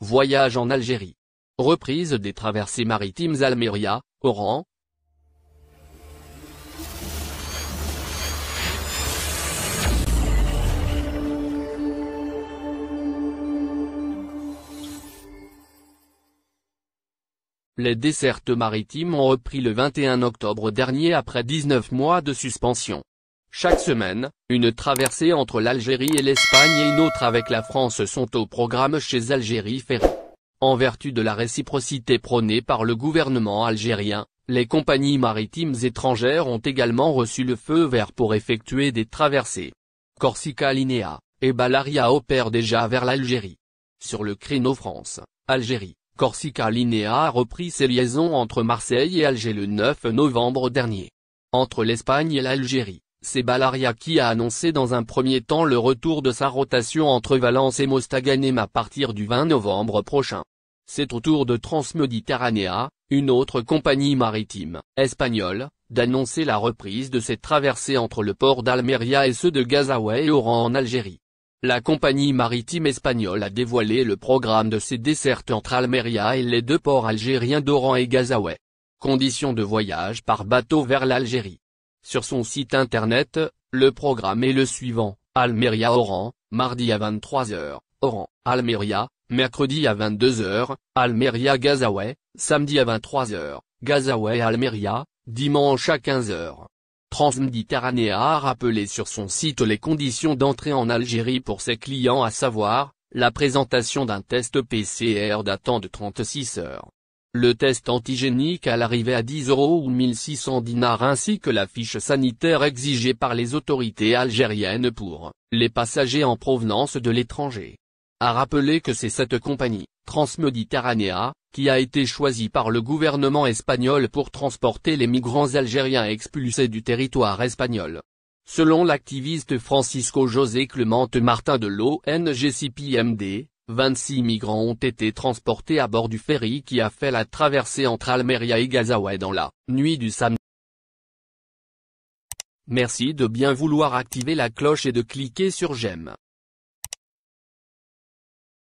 Voyage en Algérie. Reprise des traversées maritimes Almeria, Oran. Les dessertes maritimes ont repris le 21 octobre dernier après 19 mois de suspension. Chaque semaine, une traversée entre l'Algérie et l'Espagne et une autre avec la France sont au programme chez Algérie Ferry. En vertu de la réciprocité prônée par le gouvernement algérien, les compagnies maritimes étrangères ont également reçu le feu vert pour effectuer des traversées. Corsica Linea, et Balaria opèrent déjà vers l'Algérie. Sur le créneau France, Algérie, Corsica Linea a repris ses liaisons entre Marseille et Alger le 9 novembre dernier. Entre l'Espagne et l'Algérie, c'est Balaria qui a annoncé dans un premier temps le retour de sa rotation entre Valence et Mostaganem à partir du 20 novembre prochain. C'est au tour de Transmediterranea, une autre compagnie maritime, espagnole, d'annoncer la reprise de ses traversées entre le port d'Almeria et ceux de Gazaouet et Oran en Algérie. La compagnie maritime espagnole a dévoilé le programme de ses dessertes entre Almeria et les deux ports algériens d'Oran et Gazaouet. Conditions de voyage par bateau vers l'Algérie. Sur son site internet, le programme est le suivant, Almeria-Oran, mardi à 23h, Oran, Almeria, mercredi à 22h, almeria Gazaway, samedi à 23h, Gazaway almeria dimanche à 15h. Transméditerranée a rappelé sur son site les conditions d'entrée en Algérie pour ses clients à savoir, la présentation d'un test PCR datant de 36 heures, le test antigénique à l'arrivée à 10 euros ou 1600 dinars ainsi que la fiche sanitaire exigée par les autorités algériennes pour les passagers en provenance de l'étranger. À rappeler que c'est cette compagnie, Transmediterranea, qui a été choisie par le gouvernement espagnol pour transporter les migrants algériens expulsés du territoire espagnol. Selon l'activiste Francisco José Clemente Martin de l'ONG 26 migrants ont été transportés à bord du ferry qui a fait la traversée entre Almeria et Gazaoued dans la nuit du samedi. Merci de bien vouloir activer la cloche et de cliquer sur j'aime.